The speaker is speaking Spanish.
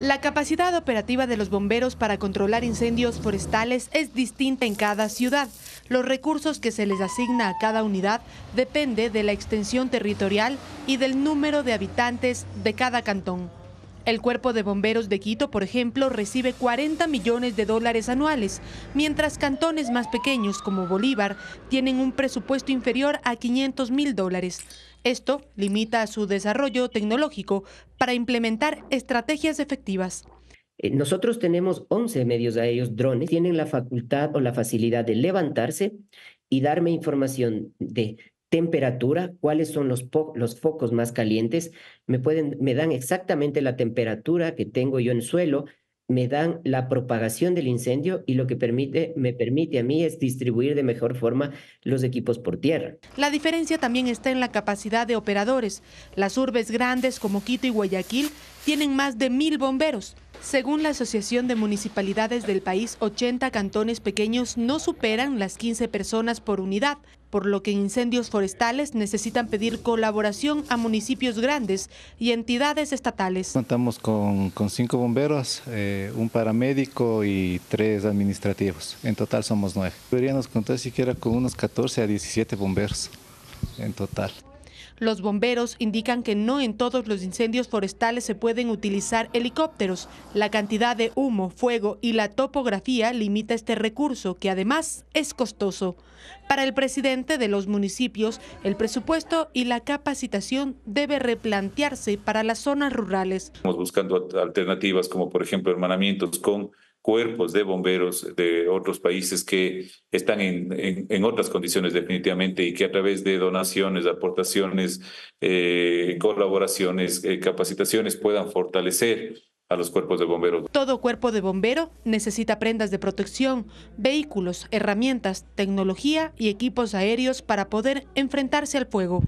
La capacidad operativa de los bomberos para controlar incendios forestales es distinta en cada ciudad. Los recursos que se les asigna a cada unidad depende de la extensión territorial y del número de habitantes de cada cantón. El Cuerpo de Bomberos de Quito, por ejemplo, recibe 40 millones de dólares anuales, mientras cantones más pequeños como Bolívar tienen un presupuesto inferior a 500 mil dólares. Esto limita su desarrollo tecnológico para implementar estrategias efectivas. Eh, nosotros tenemos 11 medios ellos, drones, tienen la facultad o la facilidad de levantarse y darme información de temperatura, cuáles son los, los focos más calientes, me, pueden, me dan exactamente la temperatura que tengo yo en suelo, me dan la propagación del incendio y lo que permite, me permite a mí es distribuir de mejor forma los equipos por tierra. La diferencia también está en la capacidad de operadores. Las urbes grandes como Quito y Guayaquil tienen más de mil bomberos según la Asociación de Municipalidades del país, 80 cantones pequeños no superan las 15 personas por unidad, por lo que incendios forestales necesitan pedir colaboración a municipios grandes y entidades estatales. Contamos con, cinco bomberos, eh, un paramédico y tres administrativos. En total somos nueve. Deberíamos contar siquiera con unos 14 a 17 bomberos en total. Los bomberos indican que no en todos los incendios forestales se pueden utilizar helicópteros. La cantidad de humo, fuego y la topografía limita este recurso, que además es costoso. Para el presidente de los municipios, el presupuesto y la capacitación debe replantearse para las zonas rurales. Estamos buscando alternativas como por ejemplo hermanamientos con cuerpos de bomberos de otros países que están en, en, otras condiciones definitivamente y que a través de donaciones, aportaciones, eh, colaboraciones, eh, capacitaciones puedan fortalecer a los cuerpos de bomberos. Todo cuerpo de bombero necesita prendas de protección, vehículos, herramientas, tecnología y equipos aéreos para poder enfrentarse al fuego.